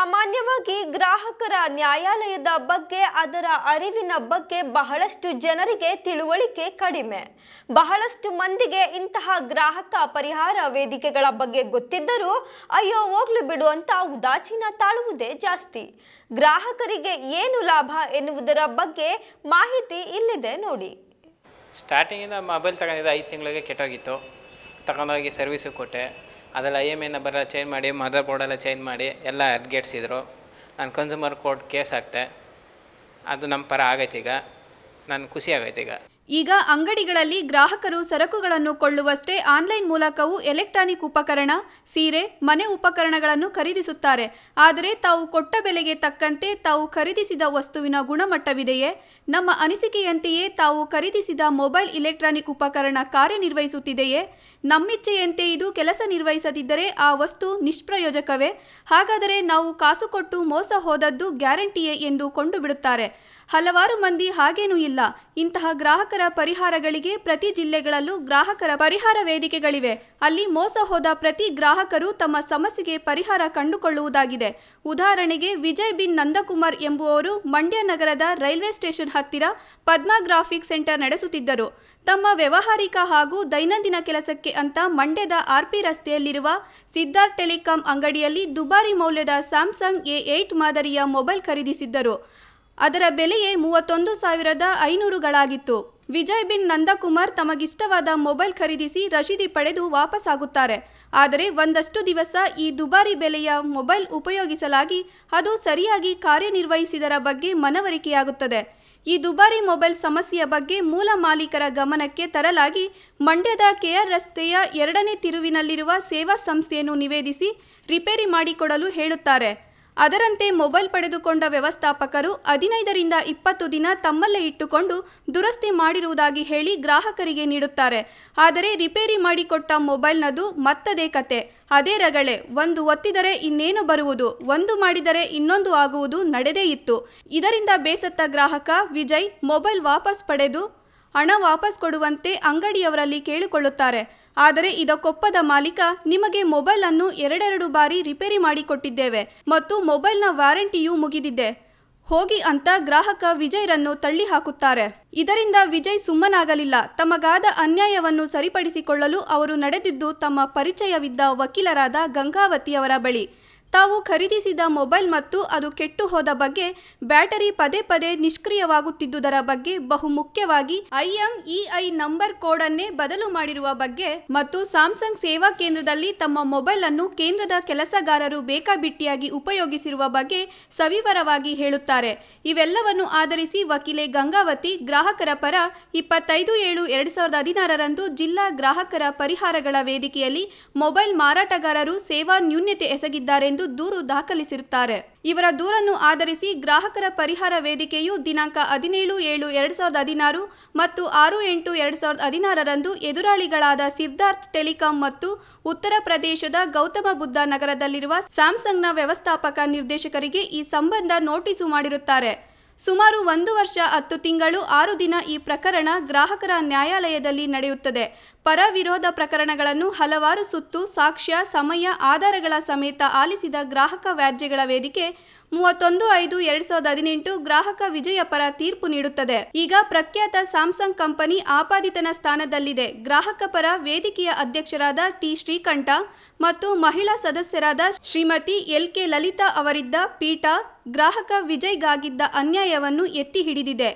ಸಾಮಾನ್ಯವಾಗಿ ಗ್ರಾಹಕರ ನ್ಯಾಯಾಲಯದ ಬಗ್ಗೆ ಅದರ ಅರಿವಿನ ಬಗ್ಗೆ ಬಹಳಷ್ಟು ಜನರಿಗೆ ತಿಳುವಳಿಕೆ ಕಡಿಮೆ ಬಹಳಷ್ಟು ಮಂದಿಗೆ ಇಂತಹ ಗ್ರಾಹಕ ಪರಿಹಾರ ವೇದಿಕೆಗಳ ಬಗ್ಗೆ ಗೊತ್ತಿದ್ದರೂ ಅಯ್ಯೋ ಹೋಗ್ಲಿ ಬಿಡು ಅಂತ ಉದಾಸೀನ ತಾಳುವುದೇ ಜಾಸ್ತಿ ಗ್ರಾಹಕರಿಗೆ ಏನು ಲಾಭ ಎನ್ನುವುದರ ಬಗ್ಗೆ ಮಾಹಿತಿ ಇಲ್ಲಿದೆ ನೋಡಿ ಸ್ಟಾರ್ಟಿಂಗಿಂದ ಮೊಬೈಲ್ ತಗೊಂಡಿದ್ದೆ ಐದು ತಿಂಗಳಿಗೆ ಕೆಟ್ಟೋಗಿತ್ತು ತಗೊಂಡೋಗಿ ಸರ್ವಿಸು ಕೊಟ್ಟೆ ಅದೆಲ್ಲ ಐ ಎಮ್ ಐನ ನಂಬರೆಲ್ಲ ಚೇಂಜ್ ಮಾಡಿ ಮದರ್ ಬೋರ್ಡೆಲ್ಲ ಚೇಂಜ್ ಮಾಡಿ ಎಲ್ಲ ಅಡ್ಗೇಟ್ಸಿದ್ರು ನಾನು ಕನ್ಸ್ಯೂಮರ್ ಕೋರ್ಟ್ ಕೇಸ್ ಹಾಕ್ತೆ ಅದು ನಮ್ಮ ಪರ ಆಗೈತೆ ಈಗ ನಾನು ಖುಷಿ ಆಗೈತೆ ಈಗ ಈಗ ಅಂಗಡಿಗಳಲ್ಲಿ ಗ್ರಾಹಕರು ಸರಕುಗಳನ್ನು ಕೊಳ್ಳುವಷ್ಟೇ ಆನ್ಲೈನ್ ಮೂಲಕವೂ ಎಲೆಕ್ಟ್ರಾನಿಕ್ ಉಪಕರಣ ಸೀರೆ ಮನೆ ಉಪಕರಣಗಳನ್ನು ಖರೀದಿಸುತ್ತಾರೆ ಆದರೆ ತಾವು ಕೊಟ್ಟ ಬೆಲೆಗೆ ತಕ್ಕಂತೆ ತಾವು ಖರೀದಿಸಿದ ವಸ್ತುವಿನ ಗುಣಮಟ್ಟವಿದೆಯೇ ನಮ್ಮ ಅನಿಸಿಕೆಯಂತೆಯೇ ತಾವು ಖರೀದಿಸಿದ ಮೊಬೈಲ್ ಇಲೆಕ್ಟ್ರಾನಿಕ್ ಉಪಕರಣ ಕಾರ್ಯನಿರ್ವಹಿಸುತ್ತಿದೆಯೇ ನಮ್ಮಿಚ್ಛೆಯಂತೆ ಇದು ಕೆಲಸ ನಿರ್ವಹಿಸದಿದ್ದರೆ ಆ ವಸ್ತು ನಿಷ್ಪ್ರಯೋಜಕವೇ ಹಾಗಾದರೆ ನಾವು ಕಾಸು ಕೊಟ್ಟು ಮೋಸ ಹೋದದ್ದು ಗ್ಯಾರಂಟಿಯೇ ಎಂದು ಕೊಂಡುಬಿಡುತ್ತಾರೆ ಹಲವಾರು ಮಂದಿ ಹಾಗೇನೂ ಇಲ್ಲ ಇಂತಹ ಗ್ರಾಹಕರ ಪರಿಹಾರಗಳಿಗೆ ಪ್ರತಿ ಜಿಲ್ಲೆಗಳಲ್ಲೂ ಗ್ರಾಹಕರ ಪರಿಹಾರ ವೇದಿಕೆಗಳಿವೆ ಅಲ್ಲಿ ಮೋಸ ಹೋದ ಪ್ರತಿ ಗ್ರಾಹಕರು ತಮ್ಮ ಸಮಸ್ಯೆಗೆ ಪರಿಹಾರ ಕಂಡುಕೊಳ್ಳುವುದಾಗಿದೆ ಉದಾಹರಣೆಗೆ ವಿಜಯ್ ಬಿನ್ ನಂದಕುಮಾರ್ ಎಂಬುವರು ಮಂಡ್ಯ ನಗರದ ರೈಲ್ವೆ ಸ್ಟೇಷನ್ ಹತ್ತಿರ ಪದ್ಮ ಗ್ರಾಫಿಕ್ ಸೆಂಟರ್ ನಡೆಸುತ್ತಿದ್ದರು ತಮ್ಮ ವ್ಯವಹಾರಿಕ ಹಾಗೂ ದೈನಂದಿನ ಕೆಲಸಕ್ಕೆ ಅಂತ ಮಂಡ್ಯದ ಆರ್ಪಿ ರಸ್ತೆಯಲ್ಲಿರುವ ಸಿದ್ಧಾರ್ಥ್ ಟೆಲಿಕಾಂ ಅಂಗಡಿಯಲ್ಲಿ ದುಬಾರಿ ಮೌಲ್ಯದ ಸ್ಯಾಮ್ಸಂಗ್ ಎ ಏಟ್ ಮಾದರಿಯ ಮೊಬೈಲ್ ಖರೀದಿಸಿದ್ದರು ಅದರ ಬೆಲೆಯೇ ಮೂವತ್ತೊಂದು ಸಾವಿರದ ಐನೂರುಗಳಾಗಿತ್ತು ವಿಜಯ್ ಬಿನ್ ನಂದಕುಮಾರ್ ತಮಗಿಷ್ಟವಾದ ಮೊಬೈಲ್ ಖರೀದಿಸಿ ರಶೀದಿ ಪಡೆದು ವಾಪಸ್ಸಾಗುತ್ತಾರೆ ಆದರೆ ಒಂದಷ್ಟು ದಿವಸ ಈ ದುಬಾರಿ ಬೆಲೆಯ ಮೊಬೈಲ್ ಉಪಯೋಗಿಸಲಾಗಿ ಅದು ಸರಿಯಾಗಿ ಕಾರ್ಯನಿರ್ವಹಿಸಿದರ ಬಗ್ಗೆ ಮನವರಿಕೆಯಾಗುತ್ತದೆ ಈ ದುಬಾರಿ ಮೊಬೈಲ್ ಸಮಸ್ಯೆಯ ಬಗ್ಗೆ ಮೂಲ ಮಾಲೀಕರ ಗಮನಕ್ಕೆ ತರಲಾಗಿ ಮಂಡ್ಯದ ಕೆಆರ್ ರಸ್ತೆಯ ಎರಡನೇ ತಿರುವಿನಲ್ಲಿರುವ ಸೇವಾ ಸಂಸ್ಥೆಯನ್ನು ನಿವೇದಿಸಿ ರಿಪೇರಿ ಮಾಡಿಕೊಡಲು ಹೇಳುತ್ತಾರೆ ಅದರಂತೆ ಮೊಬೈಲ್ ಪಡೆದುಕೊಂಡ ವ್ಯವಸ್ಥಾಪಕರು ಹದಿನೈದರಿಂದ ಇಪ್ಪತ್ತು ದಿನ ತಮ್ಮಲ್ಲೇ ಇಟ್ಟುಕೊಂಡು ದುರಸ್ತಿ ಮಾಡಿರುವುದಾಗಿ ಹೇಳಿ ಗ್ರಾಹಕರಿಗೆ ನೀಡುತ್ತಾರೆ ಆದರೆ ರಿಪೇರಿ ಮಾಡಿಕೊಟ್ಟ ಮೊಬೈಲ್ನದು ಮತ್ತದೇ ಕತೆ ಅದೇ ರಗಳೆ ಒಂದು ಒತ್ತಿದರೆ ಇನ್ನೇನು ಬರುವುದು ಒಂದು ಮಾಡಿದರೆ ಇನ್ನೊಂದು ಆಗುವುದು ನಡೆದೇ ಇತ್ತು ಇದರಿಂದ ಬೇಸತ್ತ ಗ್ರಾಹಕ ವಿಜಯ್ ಮೊಬೈಲ್ ವಾಪಸ್ ಪಡೆದು ಹಣ ವಾಪಸ್ ಕೊಡುವಂತೆ ಅಂಗಡಿಯವರಲ್ಲಿ ಕೇಳಿಕೊಳ್ಳುತ್ತಾರೆ ಆದರೆ ಇದಕ್ಕೊಪ್ಪದ ಮಾಲೀಕ ನಿಮಗೆ ಮೊಬೈಲ್ ಅನ್ನು ಎರಡೆರಡು ಬಾರಿ ರಿಪೇರಿ ಮಾಡಿಕೊಟ್ಟಿದ್ದೇವೆ ಮತ್ತು ಮೊಬೈಲ್ನ ವ್ಯಾರಂಟಿಯೂ ಮುಗಿದಿದೆ ಹೋಗಿ ಅಂತ ಗ್ರಾಹಕ ವಿಜಯ್ರನ್ನು ತಳ್ಳಿ ಹಾಕುತ್ತಾರೆ ಇದರಿಂದ ವಿಜಯ್ ಸುಮ್ಮನಾಗಲಿಲ್ಲ ತಮಗಾದ ಅನ್ಯಾಯವನ್ನು ಸರಿಪಡಿಸಿಕೊಳ್ಳಲು ಅವರು ನಡೆದಿದ್ದು ತಮ್ಮ ಪರಿಚಯವಿದ್ದ ವಕೀಲರಾದ ಗಂಗಾವತಿಯವರ ಬಳಿ ತಾವು ಖರೀದಿಸಿದ ಮೊಬೈಲ್ ಮತ್ತು ಅದು ಕೆಟ್ಟು ಹೋದ ಬಗ್ಗೆ ಬ್ಯಾಟರಿ ಪದೇ ಪದೇ ನಿಷ್ಕ್ರಿಯವಾಗುತ್ತಿದ್ದುದರ ಬಗ್ಗೆ ಬಹುಮುಖ್ಯವಾಗಿ ಐಎಂಇಐ ನಂಬರ್ ಕೋಡ್ ಅನ್ನೇ ಬದಲು ಮಾಡಿರುವ ಬಗ್ಗೆ ಮತ್ತು ಸ್ಯಾಮ್ಸಂಗ್ ಸೇವಾ ಕೇಂದ್ರದಲ್ಲಿ ತಮ್ಮ ಮೊಬೈಲ್ ಅನ್ನು ಕೇಂದ್ರದ ಕೆಲಸಗಾರರು ಬೇಕಾಬಿಟ್ಟಿಯಾಗಿ ಉಪಯೋಗಿಸಿರುವ ಬಗ್ಗೆ ಸವಿವರವಾಗಿ ಹೇಳುತ್ತಾರೆ ಇವೆಲ್ಲವನ್ನು ಆಧರಿಸಿ ವಕೀಲೆ ಗಂಗಾವತಿ ಗ್ರಾಹಕರ ಪರ ಇಪ್ಪತ್ತೈದು ಏಳು ಎರಡು ಸಾವಿರದ ಹದಿನಾರರಂದು ಜಿಲ್ಲಾ ಗ್ರಾಹಕರ ಪರಿಹಾರಗಳ ವೇದಿಕೆಯಲ್ಲಿ ಮೊಬೈಲ್ ಮಾರಾಟಗಾರರು ಸೇವಾ ನ್ಯೂನ್ಯತೆ ಎಸಗಿದ್ದಾರೆ ಎಂದು ದೂರು ದಾಖಲಿಸಿರುತ್ತಾರೆ ಇವರ ದೂರನ್ನು ಆಧರಿಸಿ ಗ್ರಾಹಕರ ಪರಿಹಾರ ವೇದಿಕೆಯು ದಿನಾಂಕ ಹದಿನೇಳು ಏಳು ಎರಡ್ ಸಾವಿರದ ಹದಿನಾರು ಮತ್ತು ಆರು ಎಂಟು ಎರಡ್ ಸಾವಿರದ ಹದಿನಾರರಂದು ಎದುರಾಳಿಗಳಾದ ಸಿದ್ಧಾರ್ಥ್ ಟೆಲಿಕಾಂ ಮತ್ತು ಉತ್ತರ ಪ್ರದೇಶದ ಗೌತಮ ಬುದ್ಧ ನಗರದಲ್ಲಿರುವ ಸ್ಯಾಮ್ಸಂಗ್ನ ವ್ಯವಸ್ಥಾಪಕ ನಿರ್ದೇಶಕರಿಗೆ ಈ ಸಂಬಂಧ ನೋಟಿಸು ಮಾಡಿರುತ್ತಾರೆ ಸುಮಾರು ಒಂದು ವರ್ಷ ಹತ್ತು ತಿಂಗಳು ಆರು ದಿನ ಈ ಪ್ರಕರಣ ಗ್ರಾಹಕರ ನ್ಯಾಯಾಲಯದಲ್ಲಿ ನಡೆಯುತ್ತದೆ ಪರ ವಿರೋಧ ಪ್ರಕರಣಗಳನ್ನು ಹಲವಾರು ಸುತ್ತು ಸಾಕ್ಷ್ಯ ಸಮಯ ಆಧಾರಗಳ ಸಮೇತ ಆಲಿಸಿದ ಗ್ರಾಹಕ ವ್ಯಾಜ್ಯಗಳ ವೇದಿಕೆ ಮೂವತ್ತೊಂದು ಐದು ಎರಡ್ ಸಾವಿರದ ಹದಿನೆಂಟು ಗ್ರಾಹಕ ವಿಜಯ ಪರ ತೀರ್ಪು ನೀಡುತ್ತದೆ ಈಗ ಪ್ರಖ್ಯಾತ ಸ್ಯಾಮ್ಸಂಗ್ ಕಂಪನಿ ಆಪಾದಿತನ ಸ್ಥಾನದಲ್ಲಿದೆ ಗ್ರಾಹಕ ಪರ ವೇದಿಕೆಯ ಅಧ್ಯಕ್ಷರಾದ ಟಿ ಶ್ರೀಕಂಠ ಮತ್ತು ಮಹಿಳಾ ಸದಸ್ಯರಾದ ಶ್ರೀಮತಿ ಎಲ್ ಕೆ ಲಲಿತಾ ಅವರಿದ್ದ ಪೀಠ ಗ್ರಾಹಕ ವಿಜಯ್ಗಾಗಿದ್ದ ಅನ್ಯಾಯವನ್ನು ಎತ್ತಿ ಹಿಡಿದಿದೆ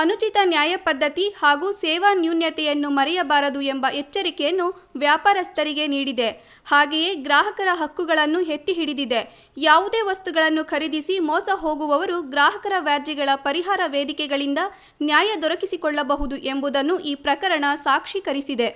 ಅನುಚಿತ ನ್ಯಾಯ ಪದ್ಧತಿ ಹಾಗೂ ಸೇವಾ ನ್ಯೂನ್ಯತೆಯನ್ನು ಮರೆಯಬಾರದು ಎಂಬ ಎಚ್ಚರಿಕೆಯನ್ನು ವ್ಯಾಪಾರಸ್ಥರಿಗೆ ನೀಡಿದೆ ಹಾಗೆಯೇ ಗ್ರಾಹಕರ ಹಕ್ಕುಗಳನ್ನು ಎತ್ತಿ ಹಿಡಿದಿದೆ ಯಾವುದೇ ವಸ್ತುಗಳನ್ನು ಖರೀದಿಸಿ ಮೋಸ ಹೋಗುವವರು ಗ್ರಾಹಕರ ವ್ಯಾಜ್ಯಗಳ ಪರಿಹಾರ ವೇದಿಕೆಗಳಿಂದ ನ್ಯಾಯ ದೊರಕಿಸಿಕೊಳ್ಳಬಹುದು ಎಂಬುದನ್ನು ಈ ಪ್ರಕರಣ ಸಾಕ್ಷೀಕರಿಸಿದೆ